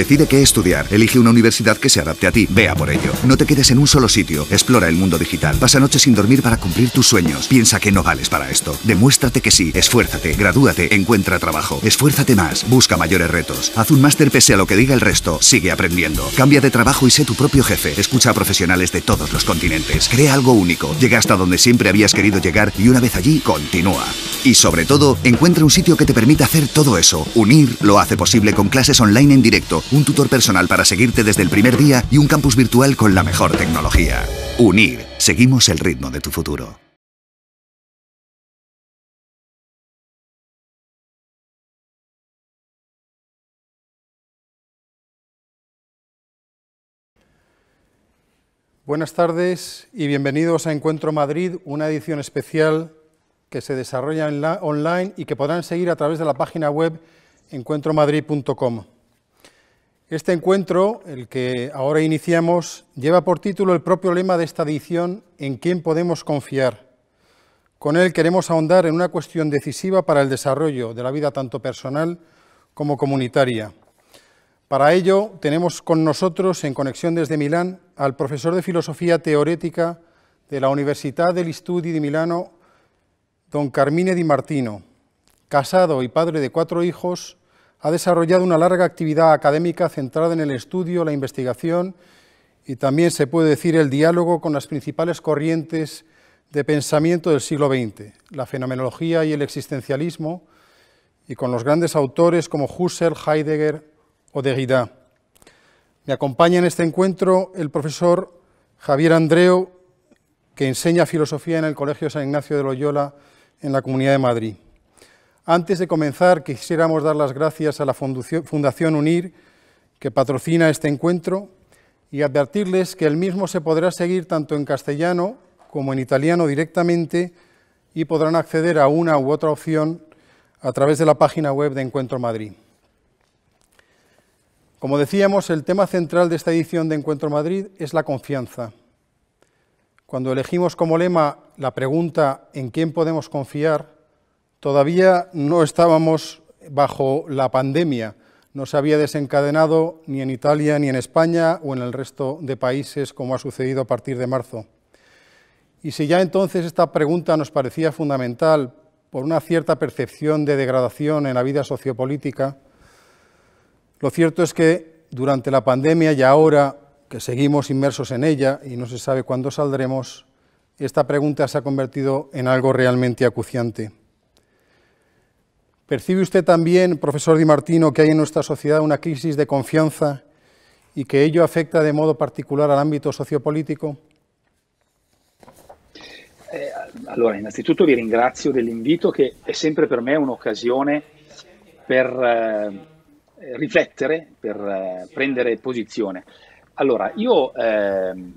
Decide qué estudiar. Elige una universidad que se adapte a ti. Vea por ello. No te quedes en un solo sitio. Explora el mundo digital. Pasa noches sin dormir para cumplir tus sueños. Piensa que no vales para esto. Demuéstrate que sí. Esfuérzate. Gradúate. Encuentra trabajo. Esfuérzate más. Busca mayores retos. Haz un máster pese a lo que diga el resto. Sigue aprendiendo. Cambia de trabajo y sé tu propio jefe. Escucha a profesionales de todos los continentes. Crea algo único. Llega hasta donde siempre habías querido llegar y una vez allí, continúa. Y sobre todo, encuentra un sitio que te permita hacer todo eso. Unir lo hace posible con clases online en directo un tutor personal para seguirte desde el primer día y un campus virtual con la mejor tecnología. Unir, seguimos el ritmo de tu futuro. Buenas tardes y bienvenidos a Encuentro Madrid, una edición especial que se desarrolla online y que podrán seguir a través de la página web encuentromadrid.com. Este encuentro, el que ahora iniciamos, lleva por título el propio lema de esta edición, En quién podemos confiar. Con él queremos ahondar en una cuestión decisiva para el desarrollo de la vida tanto personal como comunitaria. Para ello, tenemos con nosotros, en conexión desde Milán, al profesor de Filosofía Teorética de la Universidad del Studi di Milano, don Carmine Di Martino. Casado y padre de cuatro hijos, ha desarrollado una larga actividad académica centrada en el estudio, la investigación y también se puede decir el diálogo con las principales corrientes de pensamiento del siglo XX, la fenomenología y el existencialismo, y con los grandes autores como Husserl, Heidegger o Derrida. Me acompaña en este encuentro el profesor Javier Andreu, que enseña filosofía en el Colegio San Ignacio de Loyola en la Comunidad de Madrid. Antes de comenzar, quisiéramos dar las gracias a la Fundación UNIR, que patrocina este encuentro, y advertirles que el mismo se podrá seguir tanto en castellano como en italiano directamente y podrán acceder a una u otra opción a través de la página web de Encuentro Madrid. Como decíamos, el tema central de esta edición de Encuentro Madrid es la confianza. Cuando elegimos como lema la pregunta ¿en quién podemos confiar?, Todavía no estábamos bajo la pandemia, no se había desencadenado ni en Italia, ni en España o en el resto de países como ha sucedido a partir de marzo. Y si ya entonces esta pregunta nos parecía fundamental por una cierta percepción de degradación en la vida sociopolítica, lo cierto es que durante la pandemia y ahora que seguimos inmersos en ella y no se sabe cuándo saldremos, esta pregunta se ha convertido en algo realmente acuciante. ¿Percibe usted también, profesor Di Martino, que hay en nuestra sociedad una crisis de confianza y que ello afecta de modo particolare al ámbito sociopolitico? Eh, allora, innanzitutto vi ringrazio dell'invito che è sempre per me un'occasione per eh, riflettere, per eh, prendere posizione. Allora, io ehm,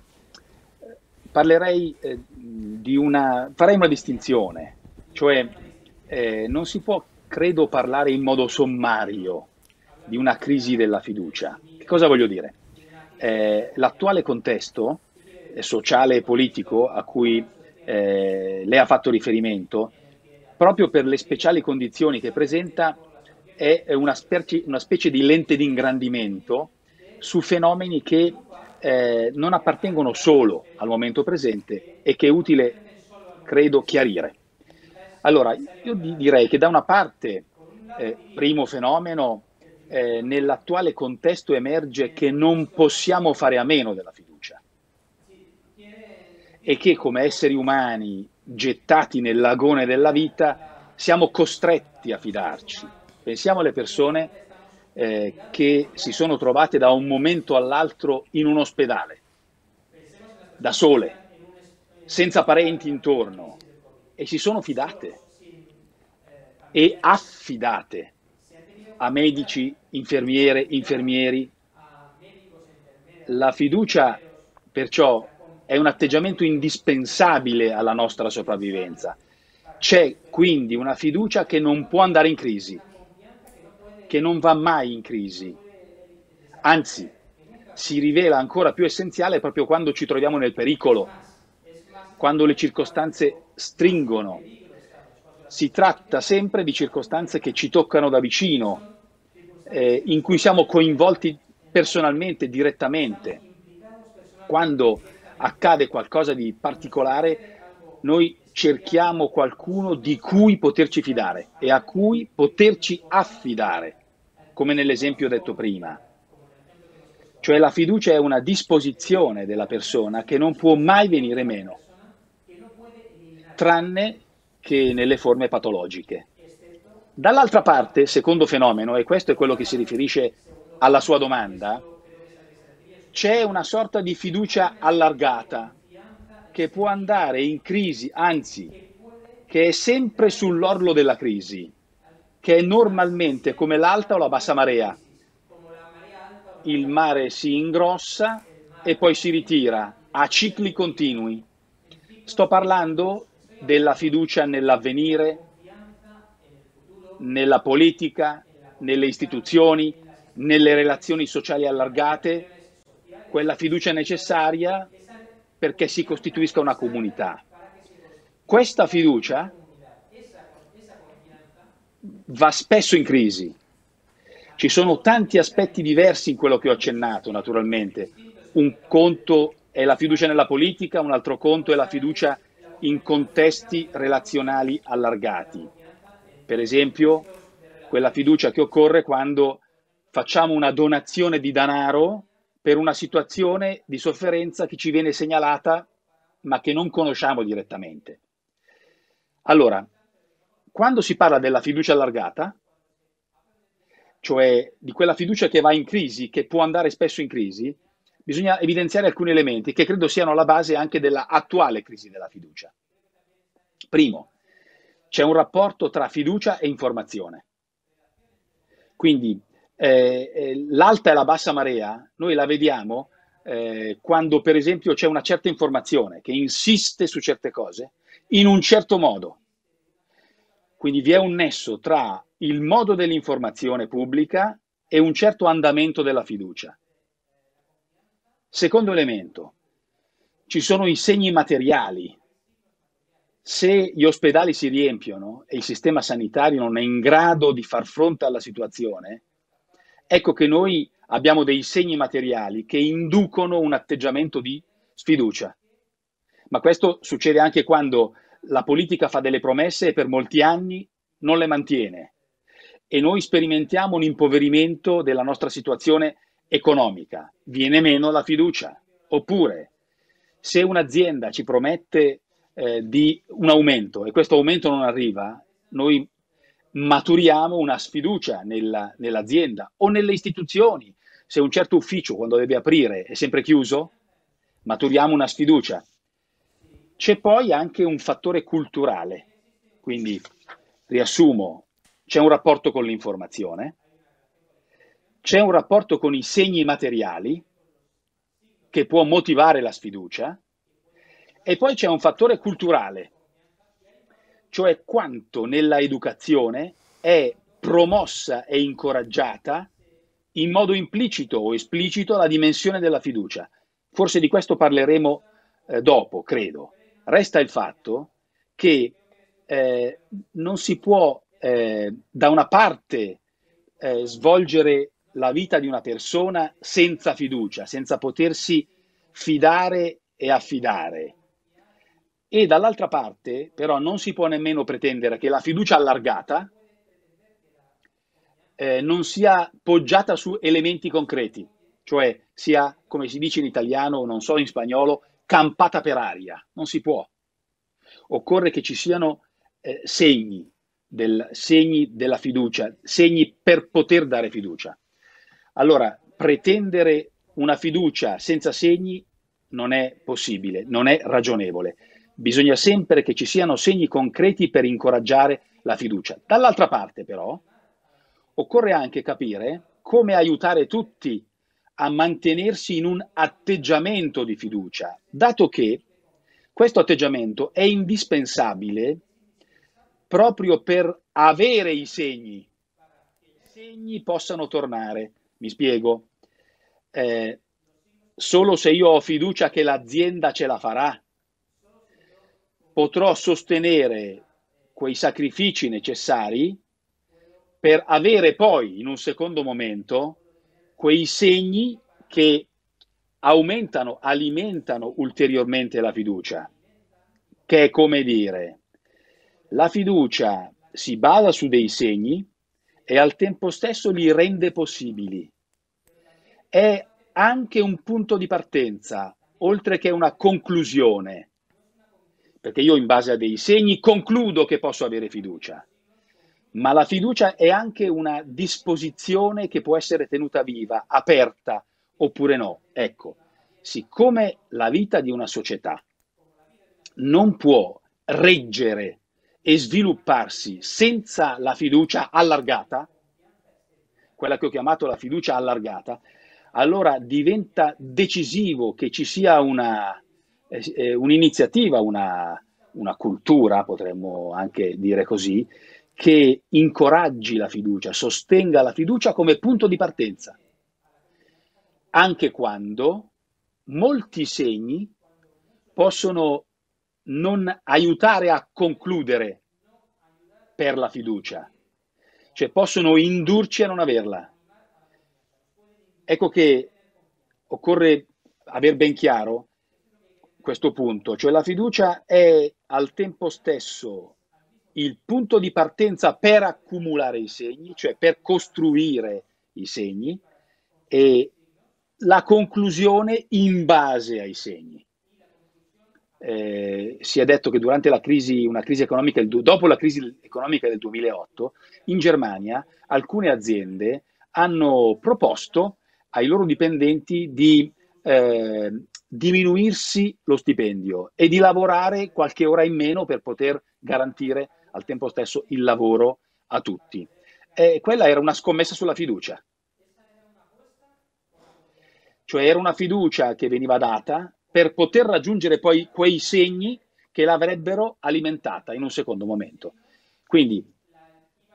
parlerei eh, di una, farei una distinzione, cioè eh, non si può credo parlare in modo sommario di una crisi della fiducia. Che cosa voglio dire? Eh, l'attuale contesto eh, sociale e politico a cui eh, lei ha fatto riferimento, proprio per le speciali condizioni che presenta, è una specie, una specie di lente di ingrandimento su fenomeni che eh, non appartengono solo al momento presente e che è utile, credo, chiarire. Allora, io direi che da una parte, eh, primo fenomeno, eh, nell'attuale contesto emerge che non possiamo fare a meno della fiducia e che come esseri umani gettati nel lagone della vita siamo costretti a fidarci. Pensiamo alle persone eh, che si sono trovate da un momento all'altro in un ospedale, da sole, senza parenti intorno, e si sono fidate e affidate a medici, infermiere, infermieri. La fiducia perciò è un atteggiamento indispensabile alla nostra sopravvivenza. C'è quindi una fiducia che non può andare in crisi, che non va mai in crisi, anzi si rivela ancora più essenziale proprio quando ci troviamo nel pericolo, quando le circostanze stringono. Si tratta sempre di circostanze che ci toccano da vicino, eh, in cui siamo coinvolti personalmente, direttamente. Quando accade qualcosa di particolare, noi cerchiamo qualcuno di cui poterci fidare e a cui poterci affidare, come nell'esempio detto prima. Cioè la fiducia è una disposizione della persona che non può mai venire meno tranne che nelle forme patologiche. Dall'altra parte, secondo fenomeno, e questo è quello che si riferisce alla sua domanda, c'è una sorta di fiducia allargata che può andare in crisi, anzi, che è sempre sull'orlo della crisi, che è normalmente come l'alta o la bassa marea. Il mare si ingrossa e poi si ritira a cicli continui. Sto parlando della fiducia nell'avvenire, nella politica, nelle istituzioni, nelle relazioni sociali allargate, quella fiducia necessaria perché si costituisca una comunità. Questa fiducia va spesso in crisi. Ci sono tanti aspetti diversi in quello che ho accennato, naturalmente. Un conto è la fiducia nella politica, un altro conto è la fiducia in contesti relazionali allargati. Per esempio, quella fiducia che occorre quando facciamo una donazione di denaro per una situazione di sofferenza che ci viene segnalata ma che non conosciamo direttamente. Allora, quando si parla della fiducia allargata, cioè di quella fiducia che va in crisi, che può andare spesso in crisi, bisogna evidenziare alcuni elementi che credo siano la base anche dell'attuale crisi della fiducia. Primo, c'è un rapporto tra fiducia e informazione. Quindi eh, eh, l'alta e la bassa marea noi la vediamo eh, quando per esempio c'è una certa informazione che insiste su certe cose in un certo modo. Quindi vi è un nesso tra il modo dell'informazione pubblica e un certo andamento della fiducia. Secondo elemento, ci sono i segni materiali. Se gli ospedali si riempiono e il sistema sanitario non è in grado di far fronte alla situazione, ecco che noi abbiamo dei segni materiali che inducono un atteggiamento di sfiducia. Ma questo succede anche quando la politica fa delle promesse e per molti anni non le mantiene. E noi sperimentiamo un impoverimento della nostra situazione economica, viene meno la fiducia. Oppure, se un'azienda ci promette eh, di un aumento e questo aumento non arriva, noi maturiamo una sfiducia nella, nell'azienda o nelle istituzioni. Se un certo ufficio quando deve aprire è sempre chiuso, maturiamo una sfiducia. C'è poi anche un fattore culturale, quindi riassumo, c'è un rapporto con l'informazione, c'è un rapporto con i segni materiali che può motivare la sfiducia e poi c'è un fattore culturale, cioè quanto nella educazione è promossa e incoraggiata in modo implicito o esplicito la dimensione della fiducia. Forse di questo parleremo eh, dopo, credo. Resta il fatto che eh, non si può eh, da una parte eh, svolgere la vita di una persona senza fiducia, senza potersi fidare e affidare. E dall'altra parte, però, non si può nemmeno pretendere che la fiducia allargata eh, non sia poggiata su elementi concreti, cioè sia, come si dice in italiano o non so in spagnolo, campata per aria. Non si può. Occorre che ci siano eh, segni, del, segni della fiducia, segni per poter dare fiducia. Allora, pretendere una fiducia senza segni non è possibile, non è ragionevole. Bisogna sempre che ci siano segni concreti per incoraggiare la fiducia. Dall'altra parte, però, occorre anche capire come aiutare tutti a mantenersi in un atteggiamento di fiducia, dato che questo atteggiamento è indispensabile proprio per avere i segni, che i segni possano tornare. Mi spiego. Eh, solo se io ho fiducia che l'azienda ce la farà, potrò sostenere quei sacrifici necessari per avere poi in un secondo momento quei segni che aumentano, alimentano ulteriormente la fiducia, che è come dire, la fiducia si basa su dei segni e al tempo stesso li rende possibili è anche un punto di partenza, oltre che una conclusione, perché io in base a dei segni concludo che posso avere fiducia, ma la fiducia è anche una disposizione che può essere tenuta viva, aperta oppure no. Ecco, siccome la vita di una società non può reggere e svilupparsi senza la fiducia allargata, quella che ho chiamato la fiducia allargata, allora diventa decisivo che ci sia una, eh, eh, un'iniziativa, una, una cultura, potremmo anche dire così, che incoraggi la fiducia, sostenga la fiducia come punto di partenza, anche quando molti segni possono non aiutare a concludere per la fiducia, cioè possono indurci a non averla. Ecco che occorre aver ben chiaro questo punto, cioè la fiducia è al tempo stesso il punto di partenza per accumulare i segni, cioè per costruire i segni, e la conclusione in base ai segni. Eh, si è detto che durante la crisi, una crisi economica, dopo la crisi economica del 2008, in Germania alcune aziende hanno proposto ai loro dipendenti di eh, diminuirsi lo stipendio e di lavorare qualche ora in meno per poter garantire al tempo stesso il lavoro a tutti. Eh, quella era una scommessa sulla fiducia. Cioè era una fiducia che veniva data per poter raggiungere poi quei segni che l'avrebbero alimentata in un secondo momento. Quindi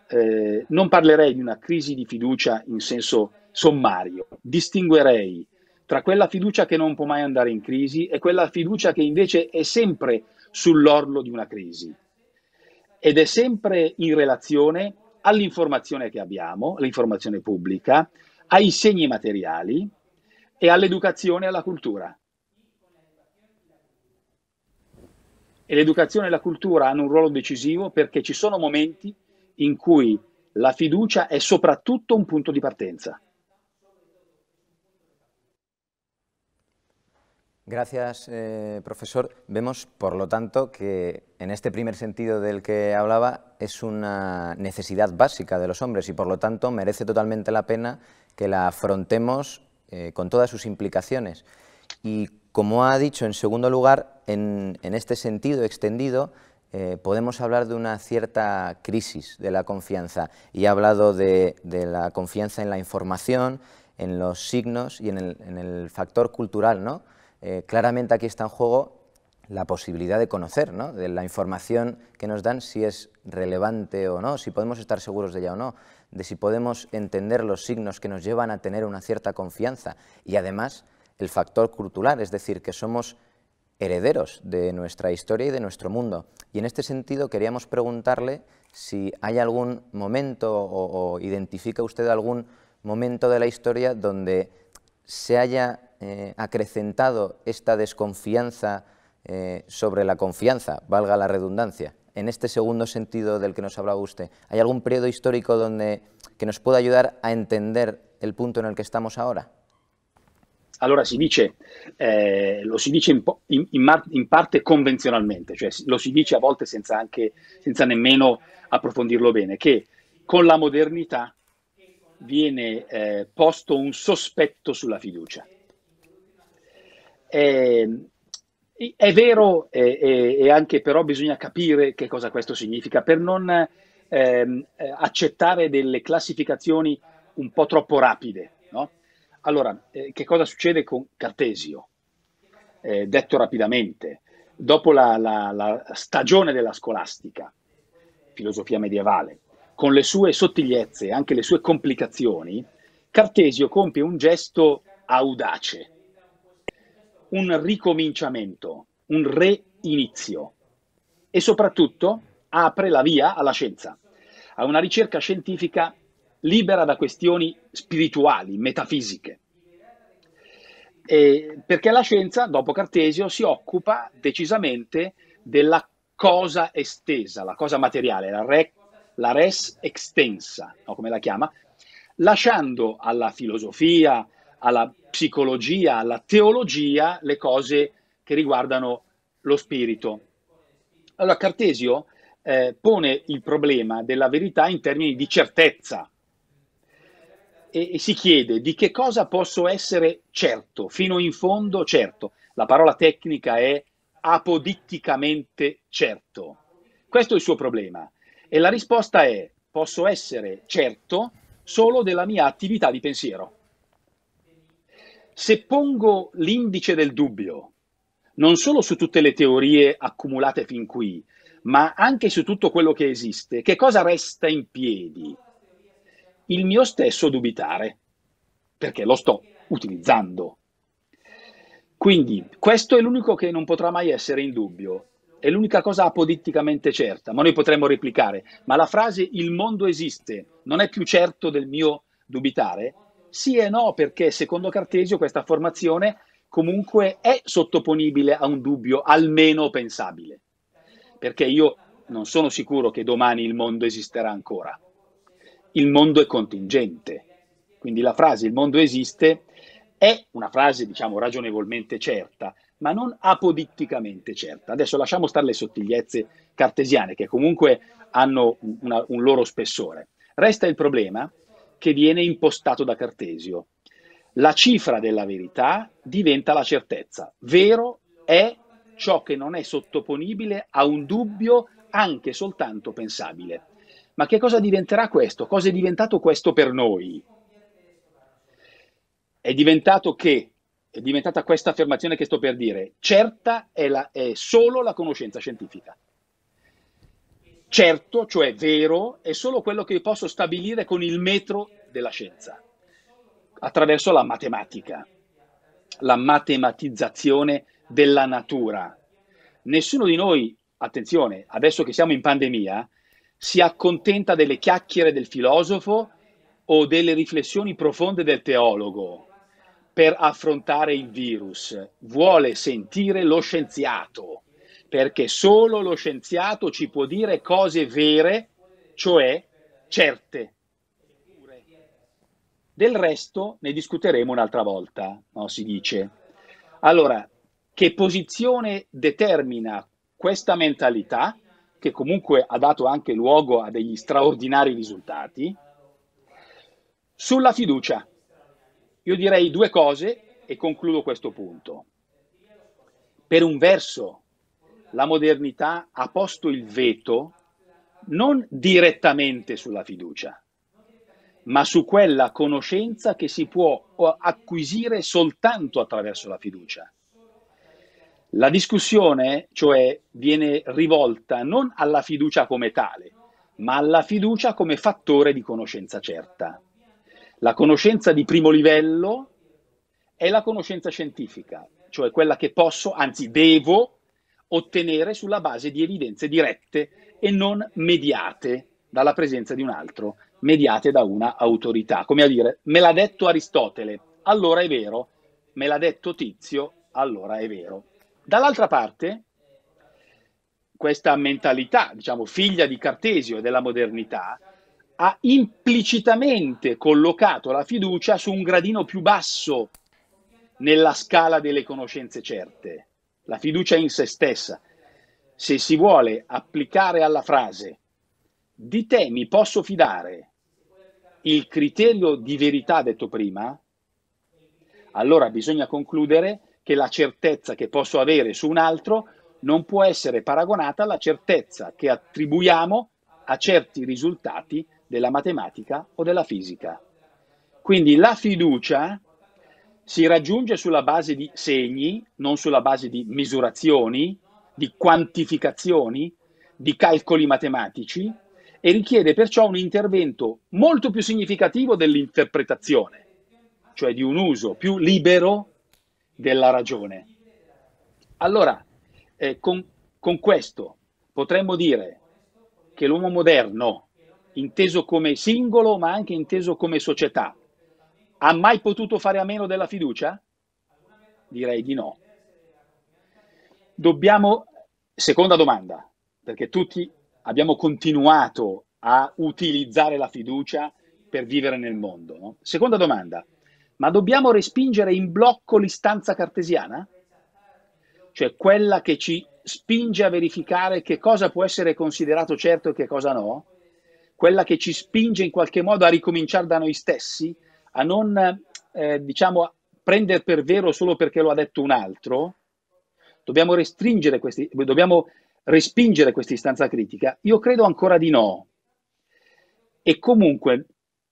eh, non parlerei di una crisi di fiducia in senso sommario. Distinguerei tra quella fiducia che non può mai andare in crisi e quella fiducia che invece è sempre sull'orlo di una crisi ed è sempre in relazione all'informazione che abbiamo, l'informazione pubblica, ai segni materiali e all'educazione e alla cultura. E l'educazione e la cultura hanno un ruolo decisivo perché ci sono momenti in cui la fiducia è soprattutto un punto di partenza. Gracias, eh, profesor. Vemos, por lo tanto, que en este primer sentido del que hablaba es una necesidad básica de los hombres y, por lo tanto, merece totalmente la pena que la afrontemos eh, con todas sus implicaciones. Y, como ha dicho, en segundo lugar, en, este sentido extendido, eh, podemos hablar de una cierta crisis de la confianza. Y ha hablado de, la confianza en la información, en los signos y en el, en el factor cultural, ¿no? Eh, claramente aquí está en juego la posibilidad de conocer, de la información que nos dan, si es relevante o no, si podemos estar seguros de ella o no, de si podemos entender los signos que nos llevan a tener una cierta confianza y además el factor cultural, es decir, que somos herederos de nuestra historia y de nuestro mundo. Y en este sentido queríamos preguntarle si hay algún momento o identifica usted algún momento de la historia donde se haya eh, acrecentado esta desconfianza eh, sobre la confianza, valga la redundancia, en este segundo sentido del que nos hablaba usted? ¿Hay algún periodo histórico donde, que nos pueda ayudar a entender el punto en el que estamos ahora? Allora si dice, eh, lo si dice en in, parte convenzionalmente, lo si dice a volte sin anche, senza nemmeno approfondirlo bene, con la modernidad viene puesto eh, posto un sospetto la fiducia. è, ehm, è vero e anche però bisogna capire che cosa questo significa per non ehm, accettare delle classificazioni un po' troppo rapide. No? Allora, eh, che cosa succede con Cartesio? Eh, detto rapidamente, dopo la, la, la, stagione della scolastica, filosofia medievale, con le sue sottigliezze e anche le sue complicazioni, Cartesio compie un gesto audace, un ricominciamento, un reinizio e soprattutto apre la via alla scienza, a una ricerca scientifica libera da questioni spirituali, metafisiche. E perché la scienza, dopo Cartesio, si occupa decisamente della cosa estesa, la cosa materiale, la, re, la res extensa, no, come la chiama, lasciando alla filosofia, alla psicologia alla teologia le cose che riguardano lo spirito. Allora Cartesio eh, pone il problema della verità in termini di certezza e, e si chiede di che cosa posso essere certo, fino in fondo certo. La parola tecnica è apoditticamente certo. Questo è il suo problema. E la risposta è posso essere certo solo della mia attività di pensiero. Se pongo l'indice del dubbio, non solo su tutte le teorie accumulate fin qui, ma anche su tutto quello che esiste, che cosa resta in piedi? Il mio stesso dubitare, perché lo sto utilizzando. Quindi questo è l'unico che non potrà mai essere in dubbio, è l'unica cosa apoditticamente certa, ma noi potremmo replicare, ma la frase il mondo esiste non è più certo del mio dubitare, sì e no, perché secondo Cartesio questa formazione comunque è sottoponibile a un dubbio almeno pensabile, perché io non sono sicuro che domani il mondo esisterà ancora. Il mondo è contingente, quindi la frase il mondo esiste è una frase, diciamo, ragionevolmente certa, ma non apoditticamente certa. Adesso lasciamo stare le sottigliezze cartesiane, che comunque hanno una, un loro spessore. Resta il problema che viene impostato da Cartesio. La cifra della verità diventa la certezza. Vero è ciò che non è sottoponibile a un dubbio anche soltanto pensabile. Ma che cosa diventerà questo? Cosa è diventato questo per noi? È diventato che, è diventata questa affermazione che sto per dire, certa è, la, è solo la conoscenza scientifica certo, cioè vero, è solo quello che posso stabilire con il metro della scienza, attraverso la matematica, la matematizzazione della natura. Nessuno di noi, attenzione, adesso che siamo in pandemia, si accontenta delle chiacchiere del filosofo o delle riflessioni profonde del teologo per affrontare il virus. Vuole sentire lo scienziato perché solo lo scienziato ci può dire cose vere, cioè certe. Del resto ne discuteremo un'altra volta, no? si dice. Allora, che posizione determina questa mentalità, che comunque ha dato anche luogo a degli straordinari risultati, sulla fiducia? Io direi due cose e concludo questo punto. Per un verso la modernità ha posto il veto non direttamente sulla fiducia, ma su quella conoscenza che si può acquisire soltanto attraverso la fiducia. La discussione, cioè, viene rivolta non alla fiducia come tale, ma alla fiducia come fattore di conoscenza certa. La conoscenza di primo livello è la conoscenza scientifica, cioè quella che posso, anzi devo ottenere sulla base di evidenze dirette e non mediate dalla presenza di un altro, mediate da una autorità. Come a dire, me l'ha detto Aristotele, allora è vero, me l'ha detto Tizio, allora è vero. Dall'altra parte, questa mentalità, diciamo, figlia di Cartesio e della modernità, ha implicitamente collocato la fiducia su un gradino più basso nella scala delle conoscenze certe la fiducia in se stessa. Se si vuole applicare alla frase di te mi posso fidare il criterio di verità detto prima, allora bisogna concludere che la certezza che posso avere su un altro non può essere paragonata alla certezza che attribuiamo a certi risultati della matematica o della fisica. Quindi la fiducia si raggiunge sulla base di segni, non sulla base di misurazioni, di quantificazioni, di calcoli matematici e richiede perciò un intervento molto più significativo dell'interpretazione, cioè di un uso più libero della ragione. Allora, eh, con, con questo potremmo dire che l'uomo moderno, inteso come singolo ma anche inteso come società, ha mai potuto fare a meno della fiducia? Direi di no. Dobbiamo, seconda domanda, perché tutti abbiamo continuato a utilizzare la fiducia per vivere nel mondo. No? Seconda domanda, ma dobbiamo respingere in blocco l'istanza cartesiana? Cioè quella che ci spinge a verificare che cosa può essere considerato certo e che cosa no? Quella che ci spinge in qualche modo a ricominciare da noi stessi, a non eh, diciamo, prendere per vero solo perché lo ha detto un altro, dobbiamo, questi, dobbiamo respingere questa istanza critica? Io credo ancora di no. E comunque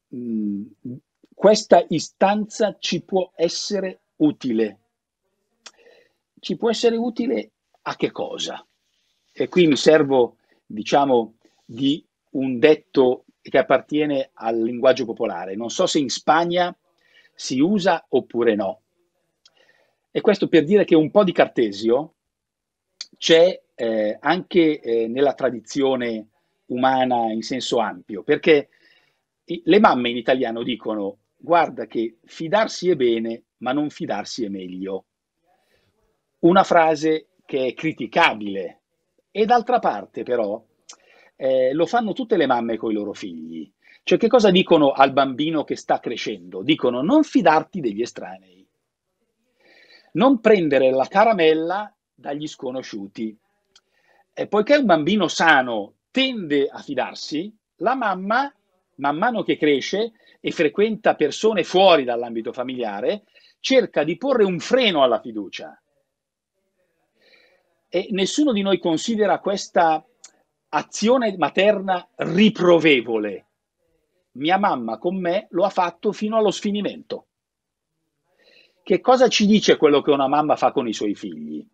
mh, questa istanza ci può essere utile. Ci può essere utile a che cosa? E qui mi servo, diciamo, di un detto che appartiene al linguaggio popolare. Non so se in Spagna si usa oppure no. E questo per dire che un po' di cartesio c'è eh, anche eh, nella tradizione umana in senso ampio, perché le mamme in italiano dicono guarda che fidarsi è bene, ma non fidarsi è meglio. Una frase che è criticabile e d'altra parte però eh, lo fanno tutte le mamme con i loro figli. Cioè che cosa dicono al bambino che sta crescendo? Dicono non fidarti degli estranei, non prendere la caramella dagli sconosciuti. E poiché un bambino sano tende a fidarsi, la mamma, man mano che cresce e frequenta persone fuori dall'ambito familiare, cerca di porre un freno alla fiducia. E nessuno di noi considera questa azione materna riprovevole. Mia mamma con me lo ha fatto fino allo sfinimento. Che cosa ci dice quello che una mamma fa con i suoi figli?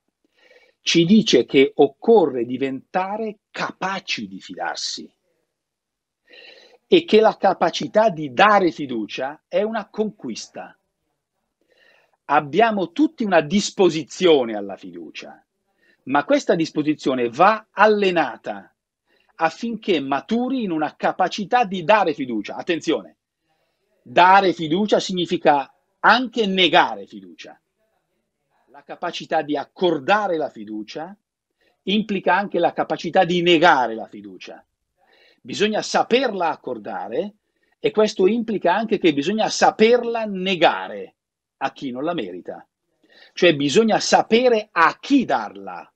Ci dice che occorre diventare capaci di fidarsi e che la capacità di dare fiducia è una conquista. Abbiamo tutti una disposizione alla fiducia, ma questa disposizione va allenata affinché maturi in una capacità di dare fiducia. Attenzione, dare fiducia significa anche negare fiducia. La capacità di accordare la fiducia implica anche la capacità di negare la fiducia. Bisogna saperla accordare e questo implica anche che bisogna saperla negare a chi non la merita. Cioè bisogna sapere a chi darla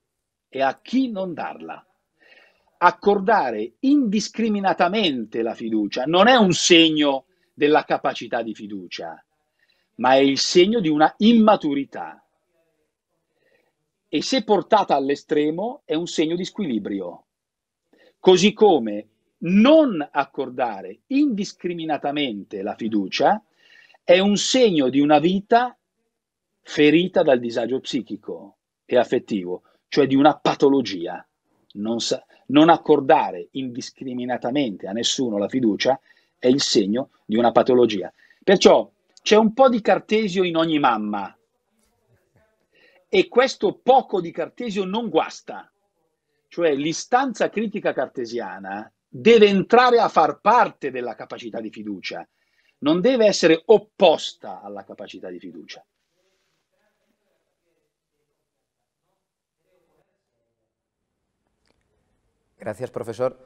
e a chi non darla accordare indiscriminatamente la fiducia non è un segno della capacità di fiducia, ma è il segno di una immaturità. E se portata all'estremo è un segno di squilibrio. Così come non accordare indiscriminatamente la fiducia è un segno di una vita ferita dal disagio psichico e affettivo, cioè di una patologia non, sa- non accordare indiscriminatamente a nessuno la fiducia è il segno di una patologia. Perciò c'è un po' di cartesio in ogni mamma e questo poco di cartesio non guasta. Cioè l'istanza critica cartesiana deve entrare a far parte della capacità di fiducia, non deve essere opposta alla capacità di fiducia. Gracias, profesor.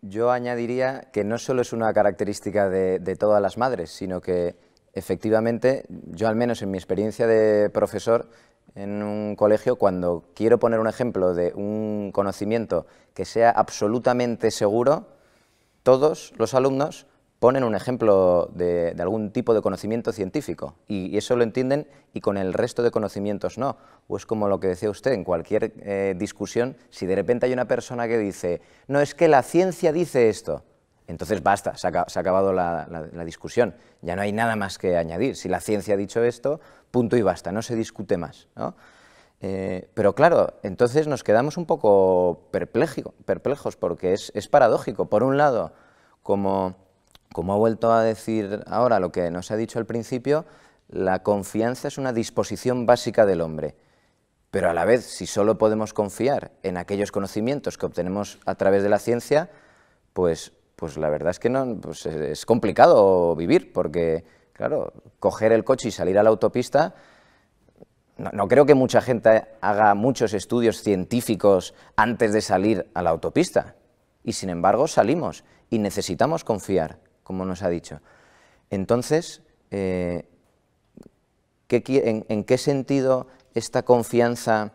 Yo añadiría que no solo es una característica de, de todas las madres, sino que efectivamente, yo al menos en mi experiencia de profesor, en un colegio, cuando quiero poner un ejemplo de un conocimiento que sea absolutamente seguro, todos los alumnos ponen un ejemplo de, algún tipo de conocimiento científico y, eso lo entienden y con el resto de conocimientos no. O es como lo que decía usted en cualquier eh, discusión, si de repente hay una persona que dice, no es que la ciencia dice esto, entonces basta, se ha, acabado la, discusión, ya no hay nada más que añadir. Si la ciencia ha dicho esto, punto y basta, no se discute más. Eh, pero claro, entonces nos quedamos un poco perplejos porque es, es paradójico. Por un lado, como como ha vuelto a decir ahora lo que nos ha dicho al principio, la confianza es una disposición básica del hombre. Pero a la vez, si solo podemos confiar en aquellos conocimientos que obtenemos a través de la ciencia, pues, pues la verdad es que no, pues es complicado vivir, porque, claro, coger el coche y salir a la autopista, no, creo que mucha gente haga muchos estudios científicos antes de salir a la autopista. Y sin embargo, salimos y necesitamos confiar como nos ha dicho. Entonces, eh, en, qué sentido esta confianza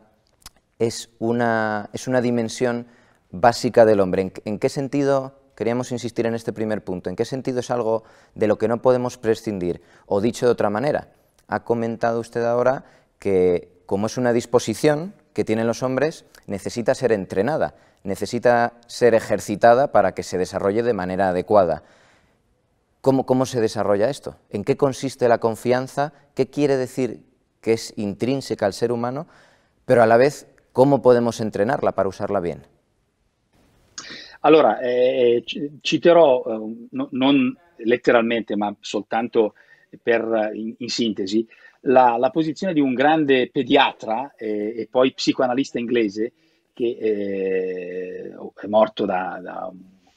es una, es una dimensión básica del hombre? ¿En, qué sentido, queríamos insistir en este primer punto, en qué sentido es algo de lo que no podemos prescindir? O dicho de otra manera, ha comentado usted ahora que como es una disposición que tienen los hombres, necesita ser entrenada, necesita ser ejercitada para que se desarrolle de manera adecuada. ¿Cómo, ¿Cómo se desarrolla esto? ¿En qué consiste la confianza? ¿Qué quiere decir que es intrínseca al ser humano? Pero a la vez, ¿cómo podemos entrenarla para usarla bien? Allora, eh, eh citerò, eh, no, non letteralmente, ma soltanto per, in, sintesi, la, posición posizione di un grande pediatra y eh, e poi psicoanalista inglese che è morto da, da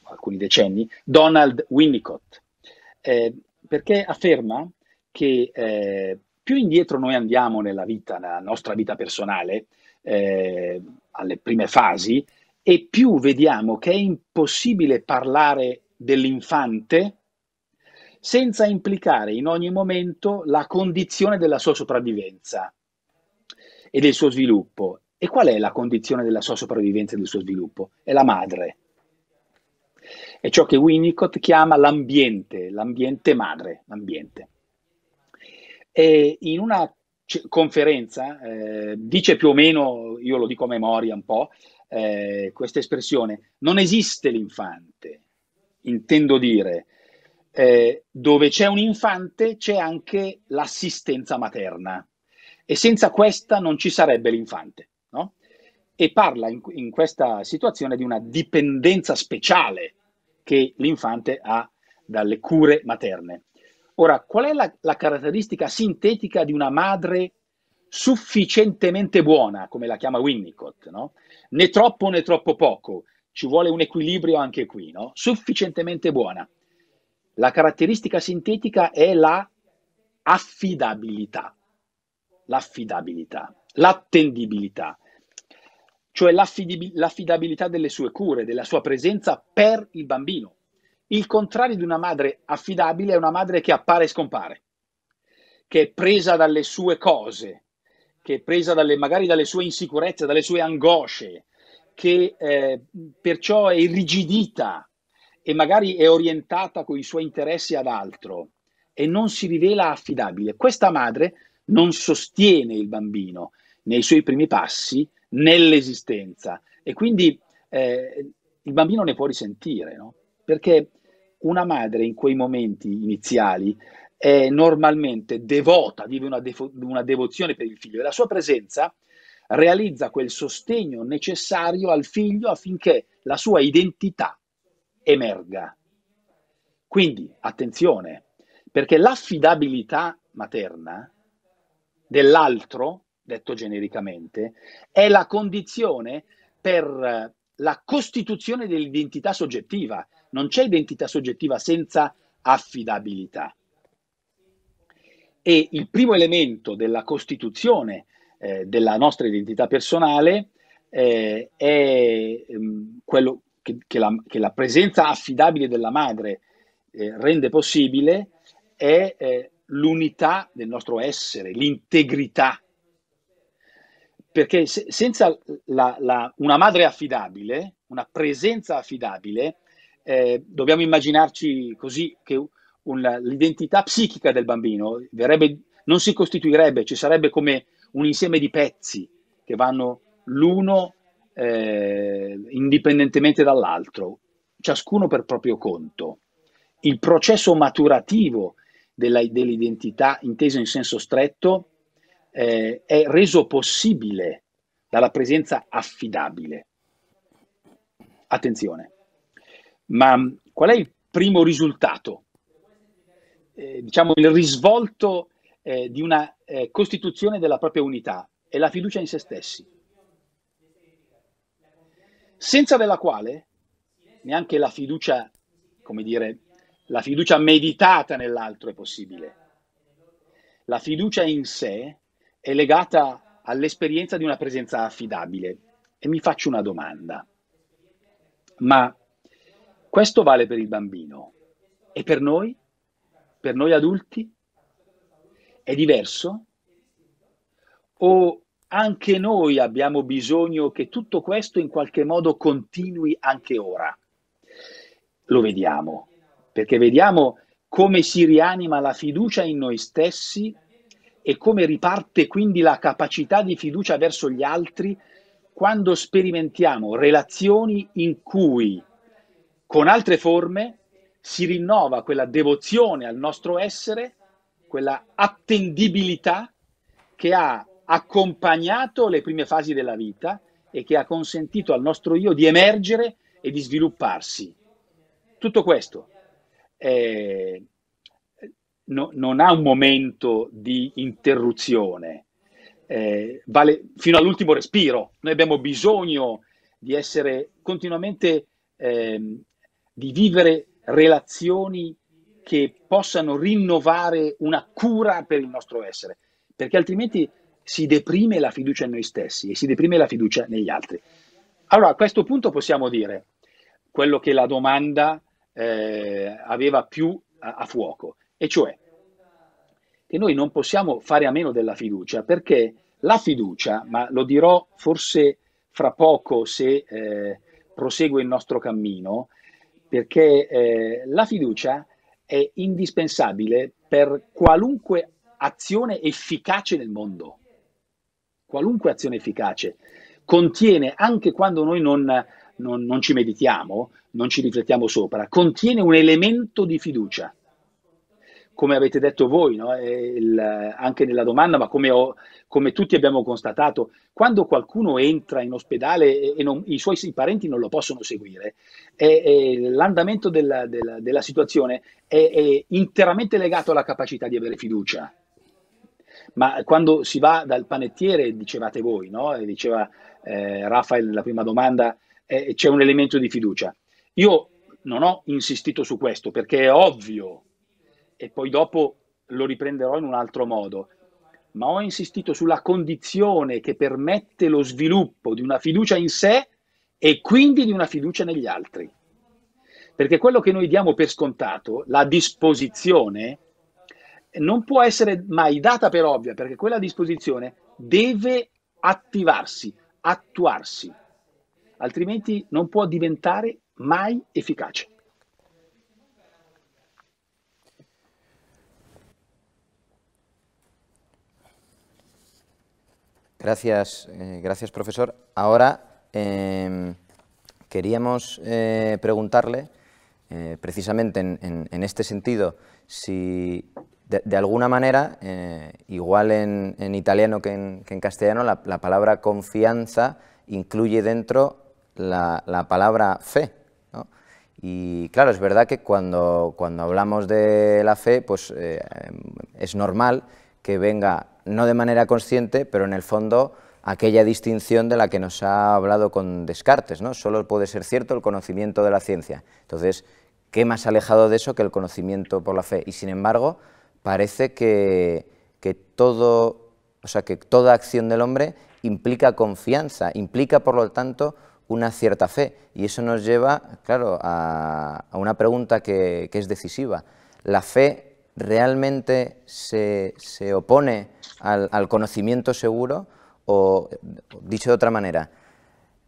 alcuni decenni, Donald Winnicott Eh, perché afferma che eh, più indietro noi andiamo nella vita, nella nostra vita personale, eh, alle prime fasi, e più vediamo che è impossibile parlare dell'infante senza implicare in ogni momento la condizione della sua sopravvivenza e del suo sviluppo. E qual è la condizione della sua sopravvivenza e del suo sviluppo? È la madre. È ciò che Winnicott chiama l'ambiente, l'ambiente madre, l'ambiente. E in una conferenza eh, dice più o meno, io lo dico a memoria un po', eh, questa espressione, non esiste l'infante, intendo dire, eh, dove c'è un infante c'è anche l'assistenza materna e senza questa non ci sarebbe l'infante e parla in, in, questa situazione di una dipendenza speciale che l'infante ha dalle cure materne. Ora, qual è la, la caratteristica sintetica di una madre sufficientemente buona, come la chiama Winnicott? No? Né troppo né troppo poco, ci vuole un equilibrio anche qui, no? sufficientemente buona. La caratteristica sintetica è la affidabilità, l'affidabilità, l'attendibilità cioè l'affidabilità delle sue cure, della sua presenza per il bambino. Il contrario di una madre affidabile è una madre che appare e scompare, che è presa dalle sue cose, che è presa dalle, magari dalle sue insicurezze, dalle sue angosce, che eh, perciò è irrigidita e magari è orientata con i suoi interessi ad altro e non si rivela affidabile. Questa madre non sostiene il bambino nei suoi primi passi nell'esistenza. E quindi eh, il bambino ne può risentire, no? perché una madre in quei momenti iniziali è normalmente devota, vive una, defo- una devozione per il figlio e la sua presenza realizza quel sostegno necessario al figlio affinché la sua identità emerga. Quindi attenzione, perché l'affidabilità materna dell'altro detto genericamente, è la condizione per eh, la costituzione dell'identità soggettiva. Non c'è identità soggettiva senza affidabilità. E il primo elemento della costituzione eh, della nostra identità personale eh, è ehm, quello che, che, la, che, la, presenza affidabile della madre eh, rende possibile, è eh, l'unità del nostro essere, l'integrità perché se, senza la, la, una madre affidabile, una presenza affidabile, eh, dobbiamo immaginarci così che una, l'identità psichica del bambino verrebbe, non si costituirebbe, ci sarebbe come un insieme di pezzi che vanno l'uno eh, indipendentemente dall'altro, ciascuno per proprio conto. Il processo maturativo della, dell'identità, inteso in senso stretto, eh, è reso possibile dalla presenza affidabile. Attenzione, ma qual è il primo risultato? Eh, diciamo il risvolto eh, di una eh, costituzione della propria unità è la fiducia in se stessi, senza della quale neanche la fiducia, come dire, la fiducia meditata nell'altro è possibile. La fiducia in sé è legata all'esperienza di una presenza affidabile. E mi faccio una domanda. Ma questo vale per il bambino e per noi? Per noi adulti? È diverso? O anche noi abbiamo bisogno che tutto questo in qualche modo continui anche ora? Lo vediamo, perché vediamo come si rianima la fiducia in noi stessi e come riparte quindi la capacità di fiducia verso gli altri quando sperimentiamo relazioni in cui con altre forme si rinnova quella devozione al nostro essere, quella attendibilità che ha accompagnato le prime fasi della vita e che ha consentito al nostro io di emergere e di svilupparsi. Tutto questo eh, no, non ha un momento di interruzione, eh, vale fino all'ultimo respiro. Noi abbiamo bisogno di essere continuamente, eh, di vivere relazioni che possano rinnovare una cura per il nostro essere, perché altrimenti si deprime la fiducia in noi stessi e si deprime la fiducia negli altri. Allora, a questo punto possiamo dire quello che la domanda eh, aveva più a, a fuoco, e cioè che noi non possiamo fare a meno della fiducia perché la fiducia, ma lo dirò forse fra poco se eh, prosegue il nostro cammino, perché eh, la fiducia è indispensabile per qualunque azione efficace nel mondo. Qualunque azione efficace contiene, anche quando noi non, non, non ci meditiamo, non ci riflettiamo sopra, contiene un elemento di fiducia come avete detto voi, no? il, anche nella domanda, ma come, ho, come, tutti abbiamo constatato, quando qualcuno entra in ospedale e non, i suoi i parenti non lo possono seguire, è, è, l'andamento della, della, della situazione è, è, interamente legato alla capacità di avere fiducia. Ma quando si va dal panettiere, dicevate voi, no? diceva eh, Raffaele nella prima domanda, eh, c'è un elemento di fiducia. Io non ho insistito su questo perché è ovvio e poi dopo lo riprenderò in un altro modo, ma ho insistito sulla condizione che permette lo sviluppo di una fiducia in sé e quindi di una fiducia negli altri. Perché quello che noi diamo per scontato, la disposizione, non può essere mai data per ovvia, perché quella disposizione deve attivarsi, attuarsi, altrimenti non può diventare mai efficace. Gracias, eh, gracias profesor. Ahora em, queríamos eh, preguntarle, eh, precisamente en, este sentido, si de, alguna manera, igual en, italiano que, en, castellano, la, palabra confianza incluye dentro la, palabra fe. Y claro, es verdad que cuando, cuando hablamos de la fe, pues es normal que venga no de manera consciente, pero en el fondo aquella distinción de la que nos ha hablado con Descartes, ¿no? Solo puede ser cierto el conocimiento de la ciencia. Entonces, ¿qué más alejado de eso que el conocimiento por la fe? Y sin embargo, parece que, todo, o sea, que toda acción del hombre implica confianza, implica, por lo tanto, una cierta fe. Y eso nos lleva, claro, a, una pregunta que, que, es decisiva. ¿La fe realmente se, se opone al, conocimiento seguro o, dicho de otra manera,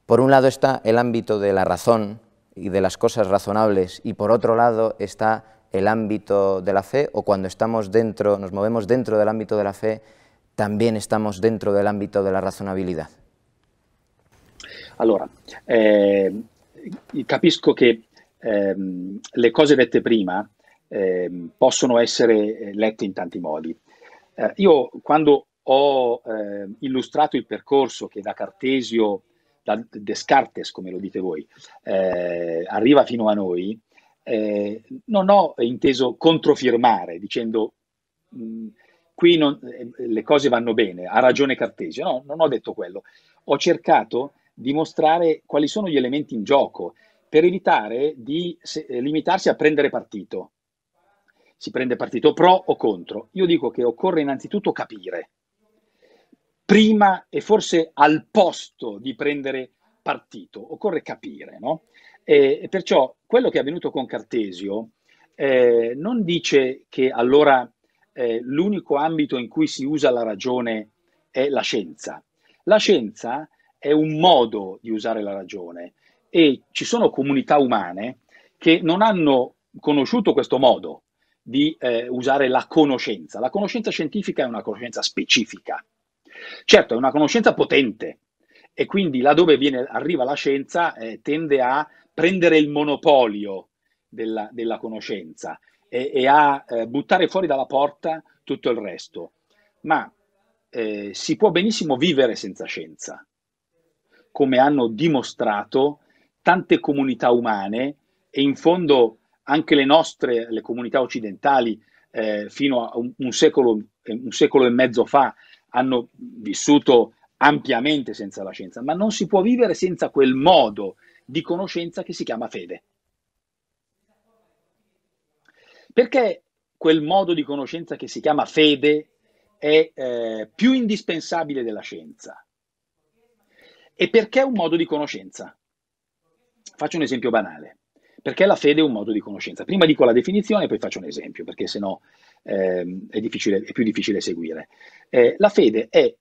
por un lado está el ámbito de la razón y de las cosas razonables y por otro lado está el ámbito de la fe o cuando estamos dentro, nos movemos dentro del ámbito de la fe, también estamos dentro del ámbito de la razonabilidad. Allora, eh, capisco che ehm, le cose dette prima ehm, possono essere eh, lette in tanti modi. Eh, io quando ho eh, illustrato il percorso che da Cartesio, da Descartes, come lo dite voi, eh, arriva fino a noi, eh, non ho inteso controfirmare dicendo mh, mm, qui non, eh, le cose vanno bene, ha ragione Cartesio. No, non ho detto quello. Ho cercato di mostrare quali sono gli elementi in gioco per evitare di se, eh, limitarsi a prendere partito si prende partito pro o contro. Io dico che occorre innanzitutto capire, prima e forse al posto di prendere partito, occorre capire. No? E, e perciò quello che è avvenuto con Cartesio eh, non dice che allora eh, l'unico ambito in cui si usa la ragione è la scienza. La scienza è un modo di usare la ragione e ci sono comunità umane che non hanno conosciuto questo modo di eh, usare la conoscenza. La conoscenza scientifica è una conoscenza specifica. Certo, è una conoscenza potente e quindi laddove viene, arriva la scienza eh, tende a prendere il monopolio della, della conoscenza e, e a eh, buttare fuori dalla porta tutto il resto. Ma eh, si può benissimo vivere senza scienza, come hanno dimostrato tante comunità umane e in fondo anche le nostre, le comunità occidentali, eh, fino a un, un, secolo, eh, un secolo e mezzo fa, hanno vissuto ampiamente senza la scienza, ma non si può vivere senza quel modo di conoscenza che si chiama fede. Perché quel modo di conoscenza che si chiama fede è eh, più indispensabile della scienza? E perché un modo di conoscenza? Faccio un esempio banale. Perché la fede è un modo di conoscenza. Prima dico la definizione e poi faccio un esempio, perché sennò eh, è, è, più difficile seguire. Eh, la fede è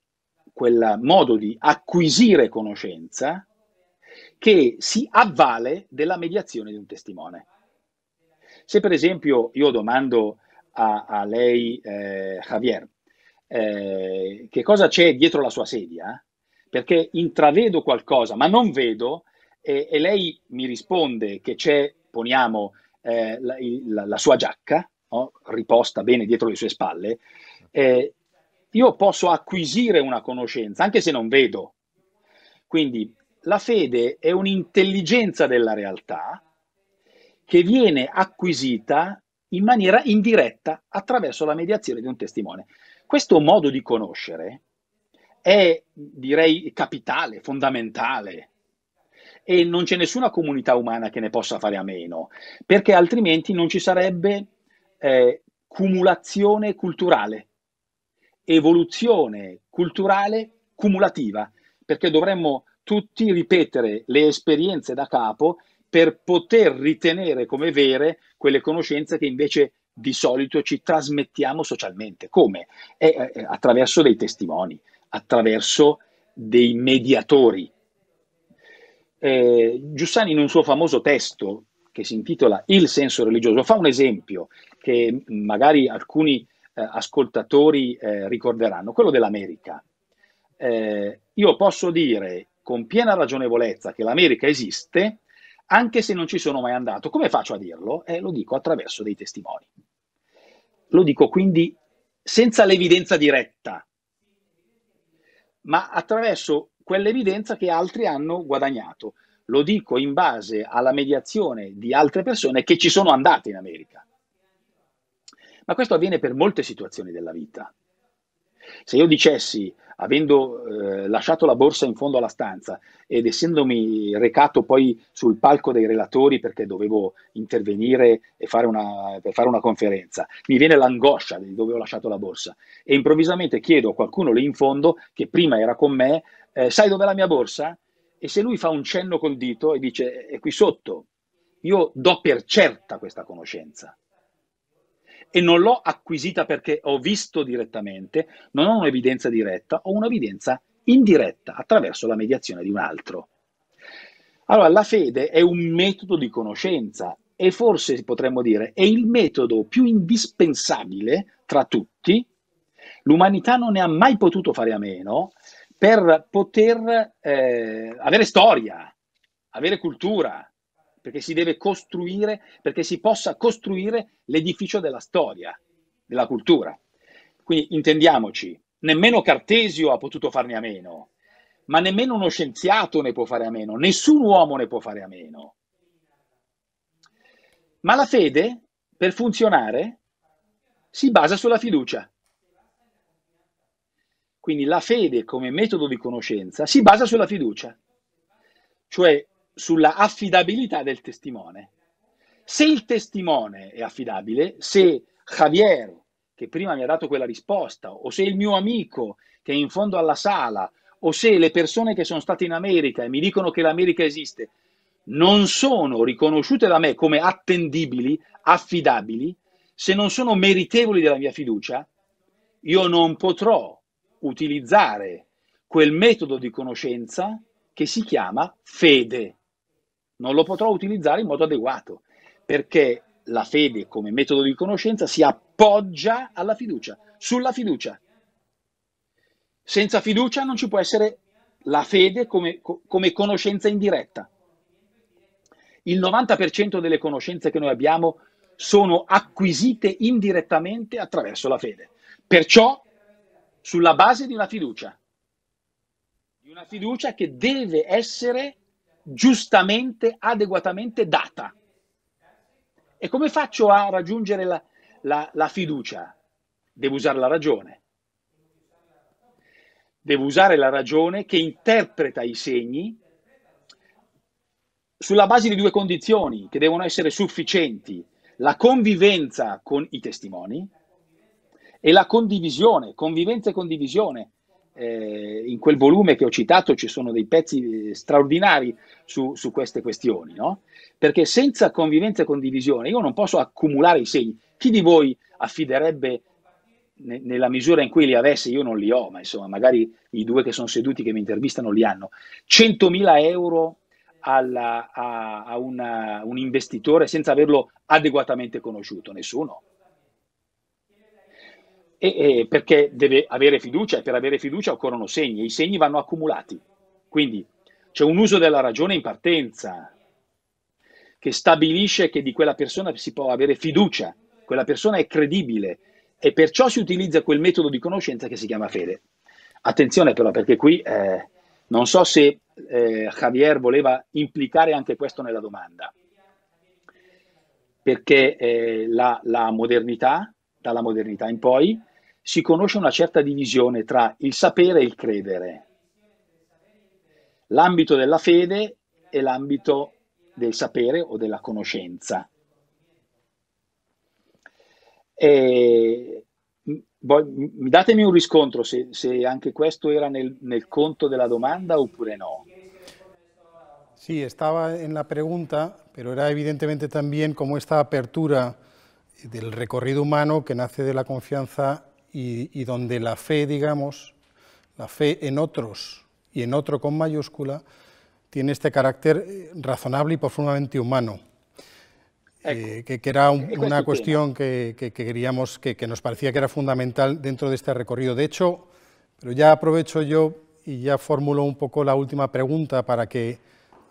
quel modo di acquisire conoscenza che si avvale della mediazione di un testimone. Se per esempio io domando a, a lei, eh, Javier, eh, che cosa c'è dietro la sua sedia, perché intravedo qualcosa, ma non vedo, e, e lei mi risponde che c'è, poniamo, eh, la, la, la, sua giacca, no? riposta bene dietro le sue spalle, eh, io posso acquisire una conoscenza, anche se non vedo. Quindi la fede è un'intelligenza della realtà che viene acquisita in maniera indiretta attraverso la mediazione di un testimone. Questo modo di conoscere è, direi, capitale, fondamentale e non c'è nessuna comunità umana che ne possa fare a meno, perché altrimenti non ci sarebbe eh, cumulazione culturale, evoluzione culturale cumulativa, perché dovremmo tutti ripetere le esperienze da capo per poter ritenere come vere quelle conoscenze che invece di solito ci trasmettiamo socialmente. Come? Eh, eh, attraverso dei testimoni, attraverso dei mediatori, eh, Giussani in un suo famoso testo che si intitola Il senso religioso fa un esempio che magari alcuni eh, ascoltatori eh, ricorderanno, quello dell'America. Eh, io posso dire con piena ragionevolezza che l'America esiste anche se non ci sono mai andato. Come faccio a dirlo? Eh, lo dico attraverso dei testimoni. Lo dico quindi senza l'evidenza diretta, ma attraverso quell'evidenza che altri hanno guadagnato. Lo dico in base alla mediazione di altre persone che ci sono andate in America. Ma questo avviene per molte situazioni della vita. Se io dicessi, avendo eh, lasciato la borsa in fondo alla stanza ed essendomi recato poi sul palco dei relatori perché dovevo intervenire fare una, per fare una conferenza, mi viene l'angoscia di dove ho lasciato la borsa e improvvisamente chiedo a qualcuno lì in fondo che prima era con me eh, sai dov'è la mia borsa? E se lui fa un cenno col dito e dice è qui sotto, io do per certa questa conoscenza. E non l'ho acquisita perché ho visto direttamente, non ho un'evidenza diretta, ho un'evidenza indiretta attraverso la mediazione di un altro. Allora, la fede è un metodo di conoscenza e forse potremmo dire è il metodo più indispensabile tra tutti. L'umanità non ne ha mai potuto fare a meno per poter eh, avere storia, avere cultura, perché si deve costruire, perché si possa costruire l'edificio della storia, della cultura. Quindi intendiamoci, nemmeno Cartesio ha potuto farne a meno, ma nemmeno uno scienziato ne può fare a meno, nessun uomo ne può fare a meno. Ma la fede, per funzionare, si basa sulla fiducia. Quindi la fede come metodo di conoscenza si basa sulla fiducia, cioè sulla affidabilità del testimone. Se il testimone è affidabile, se Javier, che prima mi ha dato quella risposta, o se il mio amico che è in fondo alla sala, o se le persone che sono state in America e mi dicono che l'America esiste, non sono riconosciute da me come attendibili, affidabili, se non sono meritevoli della mia fiducia, io non potrò utilizzare quel metodo di conoscenza che si chiama fede. Non lo potrò utilizzare in modo adeguato, perché la fede come metodo di conoscenza si appoggia alla fiducia, sulla fiducia. Senza fiducia non ci può essere la fede come, come conoscenza indiretta. Il 90% delle conoscenze che noi abbiamo sono acquisite indirettamente attraverso la fede. Perciò sulla base di una fiducia, di una fiducia che deve essere giustamente, adeguatamente data. E come faccio a raggiungere la, la, la fiducia? Devo usare la ragione. Devo usare la ragione che interpreta i segni sulla base di due condizioni che devono essere sufficienti, la convivenza con i testimoni e la condivisione, convivenza e condivisione. Eh, in quel volume che ho citato ci sono dei pezzi eh, straordinari su, su queste questioni, no? perché senza convivenza e condivisione io non posso accumulare i segni. Chi di voi affiderebbe ne, nella misura in cui li avesse, io non li ho, ma insomma magari i due che sono seduti che mi intervistano li hanno, 100.000 euro alla, a, a una, un investitore senza averlo adeguatamente conosciuto? Nessuno e, e perché deve avere fiducia e per avere fiducia occorrono segni, e i segni vanno accumulati. Quindi c'è un uso della ragione in partenza che stabilisce che di quella persona si può avere fiducia, quella persona è credibile e perciò si utilizza quel metodo di conoscenza che si chiama fede. Attenzione però perché qui eh, non so se eh, Javier voleva implicare anche questo nella domanda, perché eh, la, la modernità dalla modernità in poi, si conosce una certa divisione tra il sapere e il credere, l'ambito della fede e l'ambito del sapere o della conoscenza. E, voi, datemi un riscontro se, se anche questo era nel, nel, conto della domanda oppure no. Sì, stava nella domanda, pregunta, era evidentemente también como esta apertura del recorrido humano que nace de la confianza y, donde la fe, digamos, la fe en otros y en otro con mayúscula, tiene este carácter eh, razonable y profundamente humano, eh, que, era una cuestión que, que queríamos, que, nos parecía que era fundamental dentro de este recorrido. De hecho, pero ya aprovecho yo y ya formulo un poco la última pregunta para que,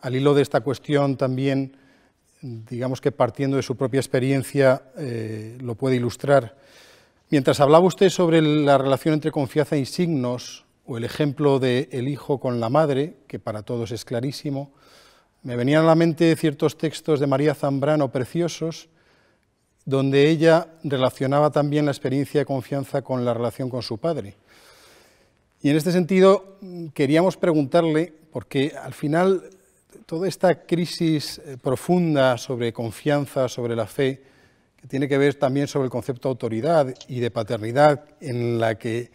al hilo de esta cuestión también, digamos que partiendo de su propia experiencia eh, lo puede ilustrar. Mientras hablaba usted sobre la relación entre confianza y signos, o el ejemplo del el hijo con la madre, que para todos es clarísimo, me venían a la mente ciertos textos de María Zambrano preciosos, donde ella relacionaba también la experiencia de confianza con la relación con su padre. Y en este sentido mm, queríamos preguntarle, porque al final toda esta crisis eh, profunda sobre confianza, sobre la fe, que tiene que ver también sobre el concepto de autoridad y de paternidad, en la que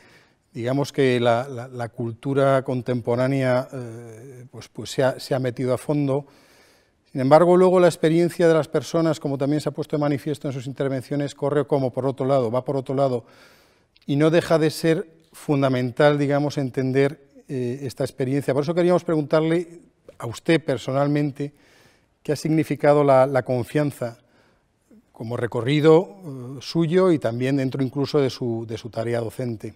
digamos que la, cultura contemporánea eh, pues, pues se, ha, metido a fondo. Sin embargo, luego la experiencia de las personas, como también se ha puesto de manifiesto en sus intervenciones, corre como por otro lado, va por otro lado, y no deja de ser fundamental, digamos, entender eh, esta experiencia. Por eso queríamos preguntarle a usted personalmente, qué ha significado la, la confianza como recorrido eh, suyo y también dentro incluso de su, de su tarea docente.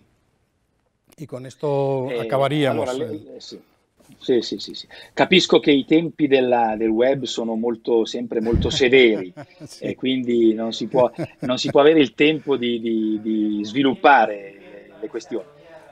E con questo eh, acabaríamos. Allora, eh, sì. Sì, sì, sì, sì, Capisco che i tempi della, del web sono molto, sempre molto severi sì. e quindi non si, può, non si, può, avere il tempo di, di, di sviluppare le, questioni,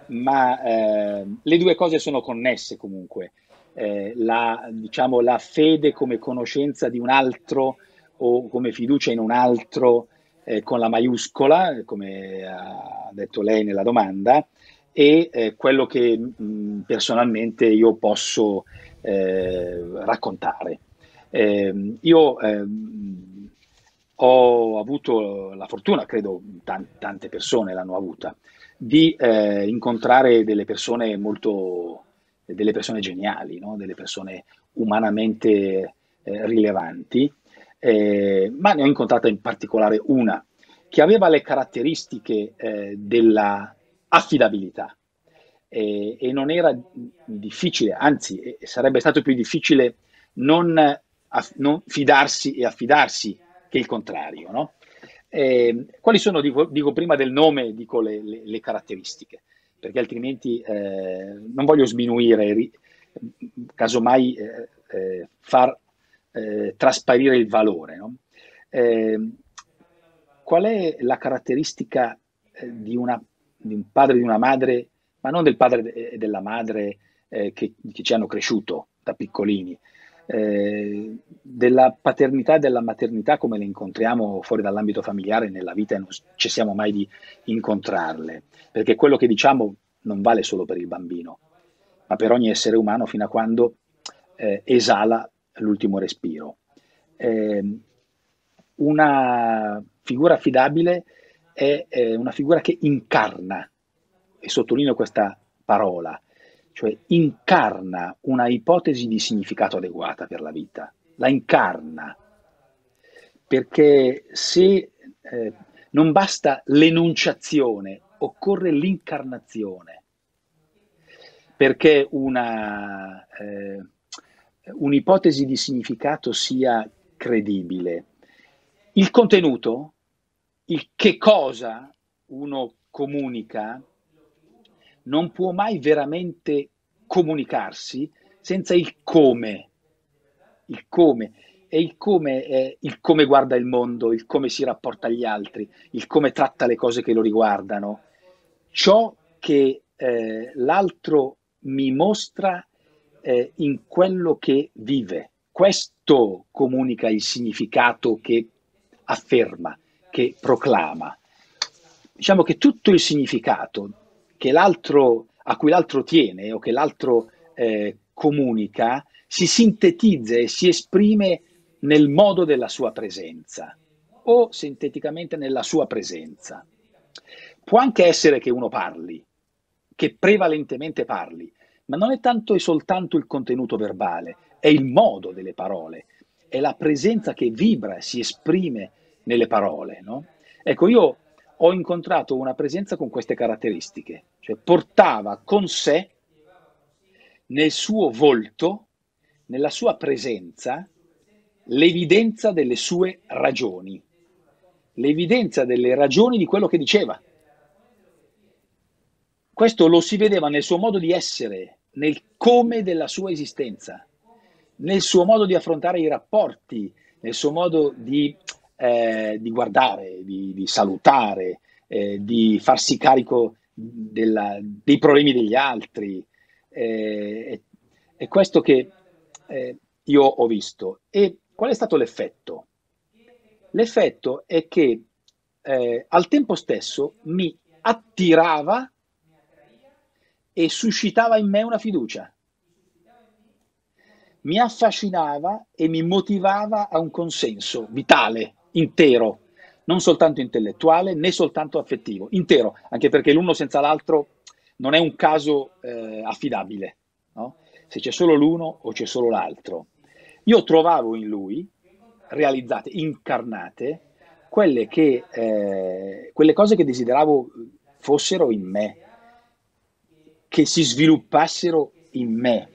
ma eh, le due cose sono connesse comunque eh, la, diciamo, la, fede come conoscenza di un altro o come fiducia in un altro eh, con la maiuscola, come ha detto lei nella domanda, e eh, quello che mh, mm, personalmente io posso eh, raccontare. Ehm, io ehm, ho avuto la fortuna, credo tante persone l'hanno avuta, di eh, incontrare delle persone molto delle persone geniali, no? delle persone umanamente eh, rilevanti, eh, ma ne ho incontrata in particolare una che aveva le caratteristiche eh, della affidabilità e, eh, e non era difficile, anzi eh, sarebbe stato più difficile non, aff- non fidarsi e affidarsi che il contrario. No? Eh, quali sono, dico, dico, prima del nome, dico le, le, le caratteristiche perché altrimenti eh, non voglio sminuire, ri, casomai eh, eh far eh, trasparire il valore. No? Ehm, qual è la caratteristica eh, di, una, di, un padre e di una madre, ma non del padre e della madre che, che ci hanno cresciuto da piccolini, eh, della paternità e della maternità come le incontriamo fuori dall'ambito familiare nella vita e non cessiamo mai di incontrarle, perché quello che diciamo non vale solo per il bambino, ma per ogni essere umano fino a quando eh, esala l'ultimo respiro. Eh, una figura affidabile è, è eh, una figura che incarna, e sottolineo questa parola, cioè incarna una ipotesi di significato adeguata per la vita, la incarna, perché se eh, non basta l'enunciazione, occorre l'incarnazione, perché una, eh, un'ipotesi di significato sia credibile. Il contenuto, il che cosa uno comunica, non può mai veramente comunicarsi senza il come. Il come. E il come è il come guarda il mondo, il come si rapporta agli altri, il come tratta le cose che lo riguardano. Ciò che eh, l'altro mi mostra eh, in quello che vive. Questo comunica il significato che afferma, che proclama. Diciamo che tutto il significato a cui l'altro tiene o che l'altro eh, comunica si sintetizza e si esprime nel modo della sua presenza o sinteticamente nella sua presenza. Può anche essere che uno parli, che prevalentemente parli, ma non è tanto e soltanto il contenuto verbale, è il modo delle parole, è la presenza che vibra, e si esprime nelle parole. No? Ecco, io ho incontrato una presenza con queste caratteristiche, cioè portava con sé nel suo volto, nella sua presenza, l'evidenza delle sue ragioni, l'evidenza delle ragioni di quello che diceva. Questo lo si vedeva nel suo modo di essere, nel come della sua esistenza, nel suo modo di affrontare i rapporti, nel suo modo di, eh, di guardare, di, di salutare, eh, di farsi carico della, dei problemi degli altri. Eh, è, questo che eh, io ho visto. E qual è stato l'effetto? L'effetto è che eh, al tempo stesso mi attirava e suscitava in me una fiducia. Mi affascinava e mi motivava a un consenso vitale, intero, non soltanto intellettuale né soltanto affettivo, intero, anche perché l'uno senza l'altro non è un caso eh, affidabile, no? se c'è solo l'uno o c'è solo l'altro. Io trovavo in lui realizzate, incarnate, quelle, che, eh, quelle cose che desideravo fossero in me, che si sviluppassero in me.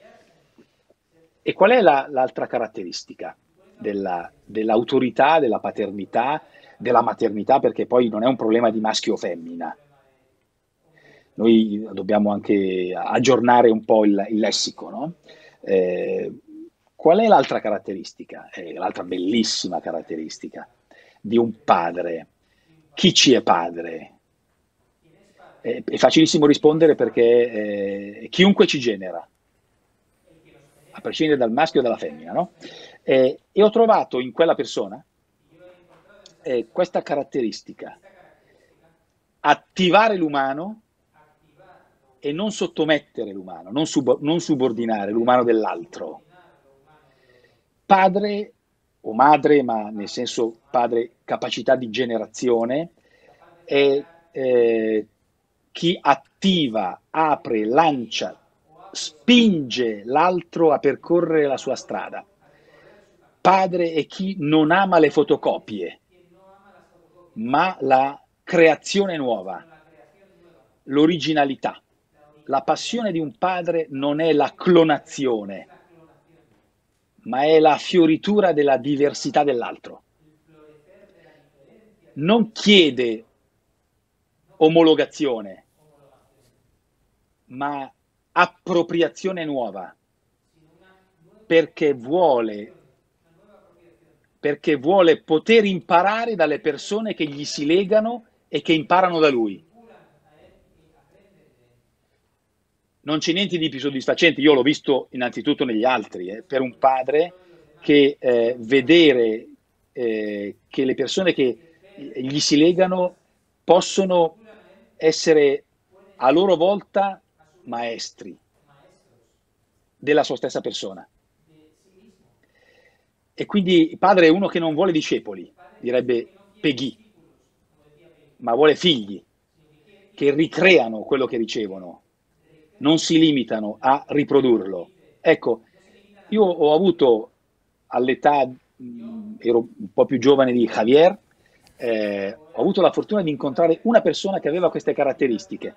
E qual è la, l'altra caratteristica della, dell'autorità, della paternità, della maternità, perché poi non è un problema di maschio o femmina. Noi dobbiamo anche aggiornare un po' il, il lessico, no? eh, qual è l'altra caratteristica, eh, l'altra bellissima caratteristica di un padre? Chi ci è padre? Eh, è facilissimo rispondere perché eh, chiunque ci genera, a prescindere dal maschio e dalla femmina, no? Eh, e ho trovato in quella persona eh, questa caratteristica, attivare l'umano e non sottomettere l'umano, non, sub- non subordinare l'umano dell'altro. Padre o madre, ma nel senso padre capacità di generazione, è eh, chi attiva, apre, lancia, spinge l'altro a percorrere la sua strada. Padre è chi non ama le fotocopie, ma la creazione nuova, l'originalità. La passione di un padre non è la clonazione, ma è la fioritura della diversità dell'altro. Non chiede omologazione, ma appropriazione nuova, perché vuole perché vuole poter imparare dalle persone che gli si legano e che imparano da lui. Non c'è niente di più soddisfacente, io l'ho visto innanzitutto negli altri, eh, per un padre che eh, vedere eh, che le persone che gli si legano possono essere a loro volta maestri della sua stessa persona. E quindi il padre è uno che non vuole discepoli, direbbe Peggy, ma vuole figli che ricreano quello che ricevono, non si limitano a riprodurlo. Ecco, io ho avuto all'età, mm, ero un po' più giovane di Javier, eh, ho avuto la fortuna di incontrare una persona che aveva queste caratteristiche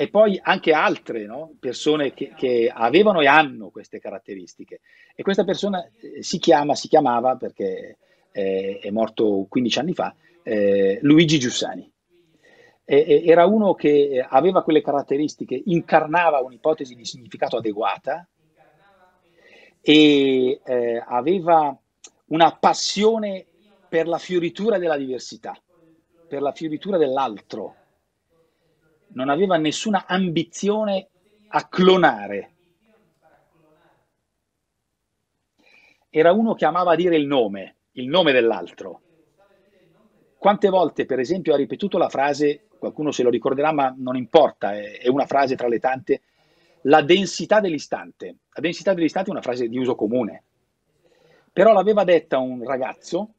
e poi anche altre no? persone che, che, avevano e hanno queste caratteristiche. E questa persona eh, si chiama, si chiamava, perché è, eh, è morto 15 anni fa, eh, Luigi Giussani. E, e, era uno che aveva quelle caratteristiche, incarnava un'ipotesi di significato adeguata e eh, aveva una passione per la fioritura della diversità, per la fioritura dell'altro non aveva nessuna ambizione a clonare. Era uno che amava dire il nome, il nome dell'altro. Quante volte, per esempio, ha ripetuto la frase, qualcuno se lo ricorderà, ma non importa, è una frase tra le tante, la densità dell'istante. La densità dell'istante è una frase di uso comune, però l'aveva detta un ragazzo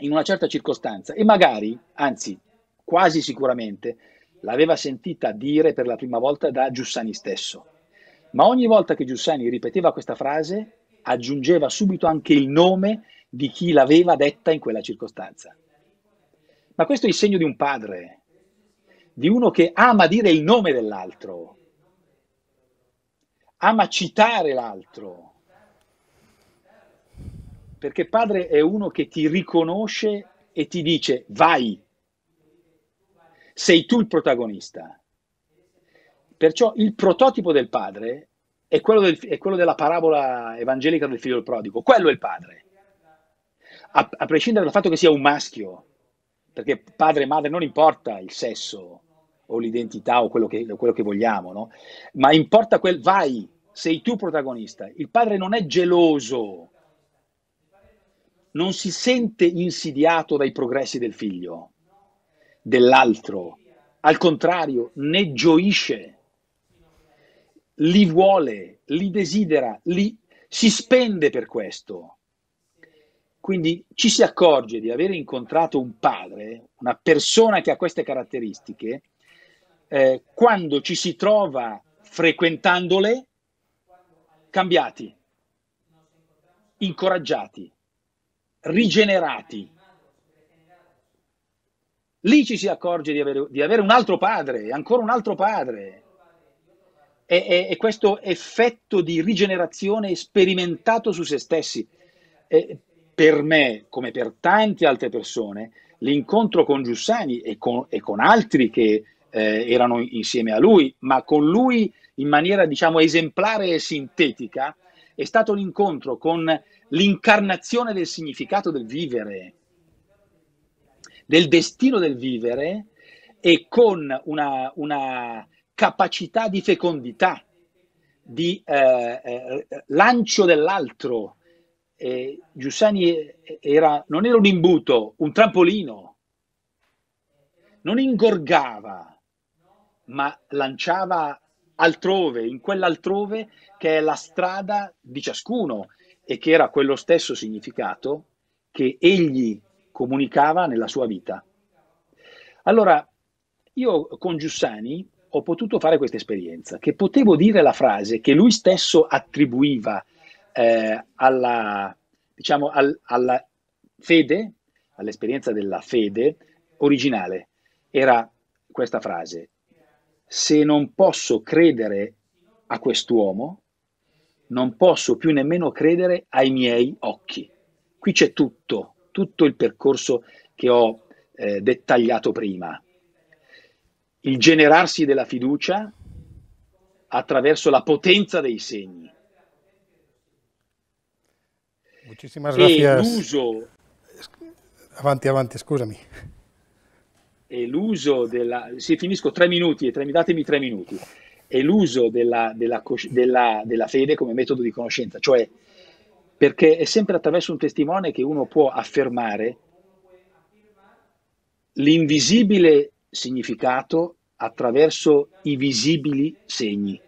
in una certa circostanza e magari, anzi quasi sicuramente, l'aveva sentita dire per la prima volta da Giussani stesso. Ma ogni volta che Giussani ripeteva questa frase, aggiungeva subito anche il nome di chi l'aveva detta in quella circostanza. Ma questo è il segno di un padre, di uno che ama dire il nome dell'altro, ama citare l'altro, perché padre è uno che ti riconosce e ti dice vai, sei tu il protagonista. Perciò il prototipo del padre è quello, del, è quello della parabola evangelica del figlio del prodigo, quello è il padre. A, a prescindere dal fatto che sia un maschio, perché padre e madre non importa il sesso o l'identità o quello che, quello che vogliamo, no? ma importa quel vai, sei tu protagonista. Il padre non è geloso, non si sente insidiato dai progressi del figlio dell'altro, al contrario, ne gioisce, li vuole, li desidera, li, si spende per questo. Quindi ci si accorge di aver incontrato un padre, una persona che ha queste caratteristiche, eh, quando ci si trova frequentandole cambiati, incoraggiati, rigenerati. Lì ci si accorge di avere, di avere un altro padre, ancora un altro padre. E, e, e, questo effetto di rigenerazione sperimentato su se stessi. E per me, come per tante altre persone, l'incontro con Giussani e con, e con altri che eh, erano insieme a lui, ma con lui in maniera diciamo esemplare e sintetica, è stato l'incontro con l'incarnazione del significato del vivere, del destino del vivere e con una, una capacità di fecondità, di eh, eh, lancio dell'altro. Eh, Giussani era, non era un imbuto, un trampolino, non ingorgava, ma lanciava altrove, in quell'altrove che è la strada di ciascuno e che era quello stesso significato che egli comunicava nella sua vita. Allora, io con Giussani ho potuto fare questa esperienza, che potevo dire la frase che lui stesso attribuiva eh, alla, diciamo, al, alla fede, all'esperienza della fede originale. Era questa frase, se non posso credere a quest'uomo, non posso più nemmeno credere ai miei occhi. Qui c'è tutto, tutto il percorso che ho eh, dettagliato prima. Il generarsi della fiducia attraverso la potenza dei segni. Muchísimas gracias. E l'uso... Avanti, avanti, scusami. E l'uso della... Se finisco tre minuti, tre, datemi tre minuti. E l'uso della, della, della, della fede come metodo di conoscenza, cioè perché è sempre attraverso un testimone che uno può affermare l'invisibile significato attraverso i visibili segni.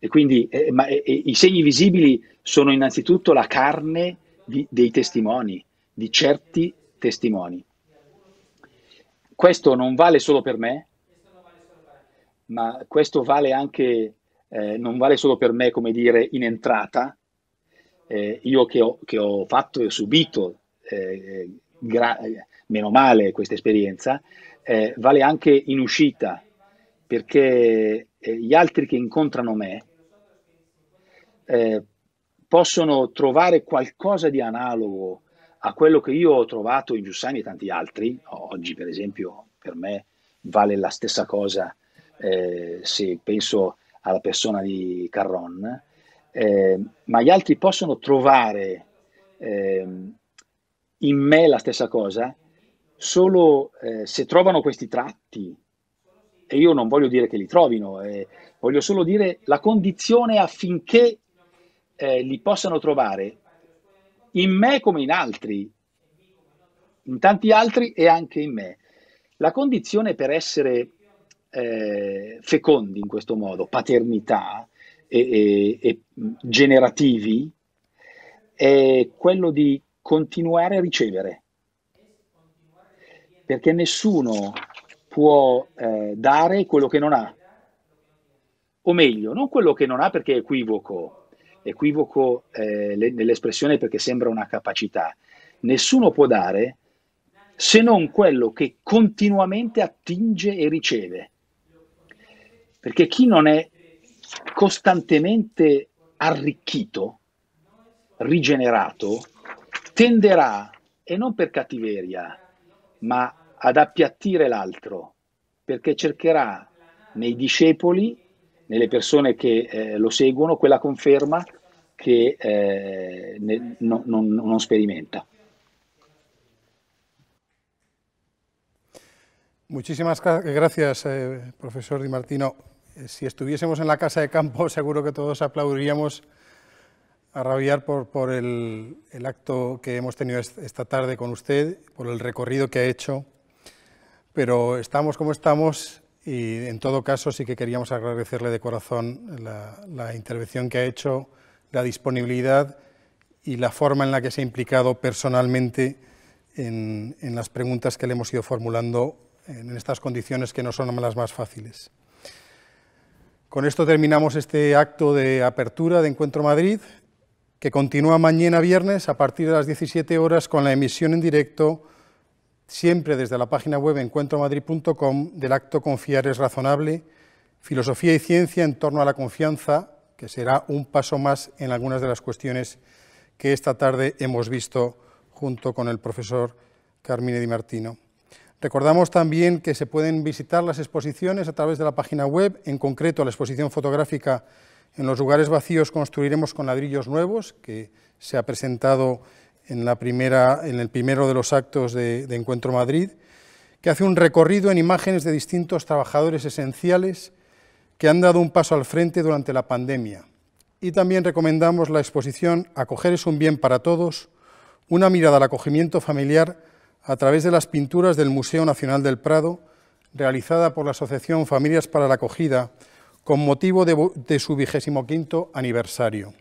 E quindi eh, ma, eh, eh, i segni visibili sono innanzitutto la carne di, dei testimoni, di certi testimoni. Questo non vale solo per me, ma questo vale anche eh, non vale solo per me, come dire, in entrata, eh, io che ho, che ho, fatto e subito, eh, gra- meno male, questa esperienza, eh, vale anche in uscita, perché eh, gli altri che incontrano me eh, possono trovare qualcosa di analogo a quello che io ho trovato in Giussani e tanti altri, oggi per esempio per me vale la stessa cosa eh, se penso alla persona di Carron, eh, ma gli altri possono trovare eh, in me la stessa cosa solo eh, se trovano questi tratti. E io non voglio dire che li trovino, eh, voglio solo dire la condizione affinché eh, li possano trovare in me come in altri, in tanti altri e anche in me. La condizione per essere eh, fecondi in questo modo, paternità e, e, e generativi, è quello di continuare a ricevere. Perché nessuno può eh, dare quello che non ha. O meglio, non quello che non ha perché è equivoco, equivoco eh, le, nell'espressione perché sembra una capacità. Nessuno può dare se non quello che continuamente attinge e riceve. Perché chi non è costantemente arricchito, rigenerato, tenderà, e non per cattiveria, ma ad appiattire l'altro, perché cercherà nei discepoli, nelle persone che eh, lo seguono, quella conferma che eh, ne, no, non, non sperimenta. Muchísimas gracias, eh, profesor Di Martino. Eh, si estuviésemos en la casa de campo, seguro que todos aplaudiríamos a rabiar por, el, acto que hemos tenido esta tarde con usted, por el recorrido que ha hecho, pero estamos como estamos y en todo caso sí que queríamos agradecerle de corazón la, intervención que ha hecho, la disponibilidad y la forma en la que se ha implicado personalmente en las preguntas que le hemos ido formulando en estas condiciones que no son las más fáciles. Con esto terminamos este acto de apertura de Encuentro Madrid, que continúa mañana viernes a partir de las 17 horas con la emisión en directo, siempre desde la página web encuentromadrid.com, del acto Confiar es razonable, filosofía y ciencia en torno a la confianza, que será un paso más en algunas de las cuestiones que esta tarde hemos visto junto con el profesor Carmine Di Martino. Recordamos también que se pueden visitar las exposiciones a través de la página web, en concreto la exposición fotográfica en los lugares vacíos construiremos con ladrillos nuevos, que se ha presentado en, la primera, en el primero de los actos de, de Encuentro Madrid, que hace un recorrido en imágenes de distintos trabajadores esenciales que han dado un paso al frente durante la pandemia. Y también recomendamos la exposición Acoger es un bien para todos, una mirada al acogimiento familiar a través de las pinturas del Museo Nacional del Prado, realizada por la Asociación Familias para la Acogida, con motivo de, su vigésimo quinto aniversario.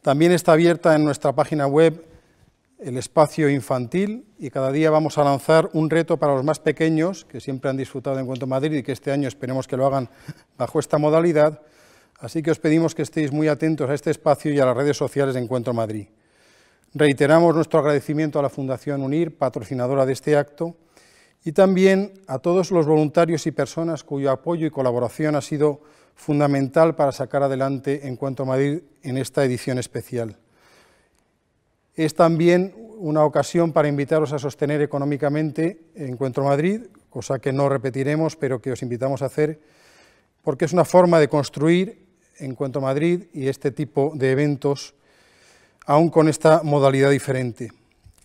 También está abierta en nuestra página web el espacio infantil y cada día vamos a lanzar un reto para los más pequeños, que siempre han disfrutado de Encuentro Madrid y que este año esperemos que lo hagan bajo esta modalidad. Así que os pedimos que estéis muy atentos a este espacio y a las redes sociales de Encuentro Madrid. Reiteramos nuestro agradecimiento a la Fundación UNIR, patrocinadora de este acto, y también a todos los voluntarios y personas cuyo apoyo y colaboración ha sido fundamental para sacar adelante Encuentro Madrid en esta edición especial. Es también una ocasión para invitaros a sostener económicamente Encuentro Madrid, cosa que no repetiremos, pero que os invitamos a hacer, porque es una forma de construir Encuentro Madrid y este tipo de eventos aún con esta modalidad diferente.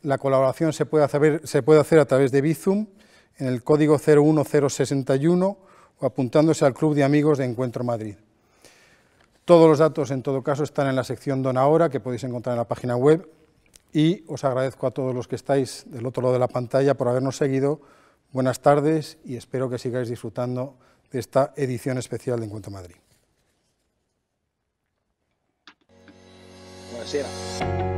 La colaboración se puede hacer, se puede hacer a través de Bizum, en el código 01061 o apuntándose al Club de Amigos de Encuentro Madrid. Todos los datos, en todo caso, están en la sección Dona Ahora, que podéis encontrar en la página web. Y os agradezco a todos los que estáis del otro lado de la pantalla por habernos seguido. Buenas tardes y espero que sigáis disfrutando de esta edición especial de Encuentro Madrid. ya.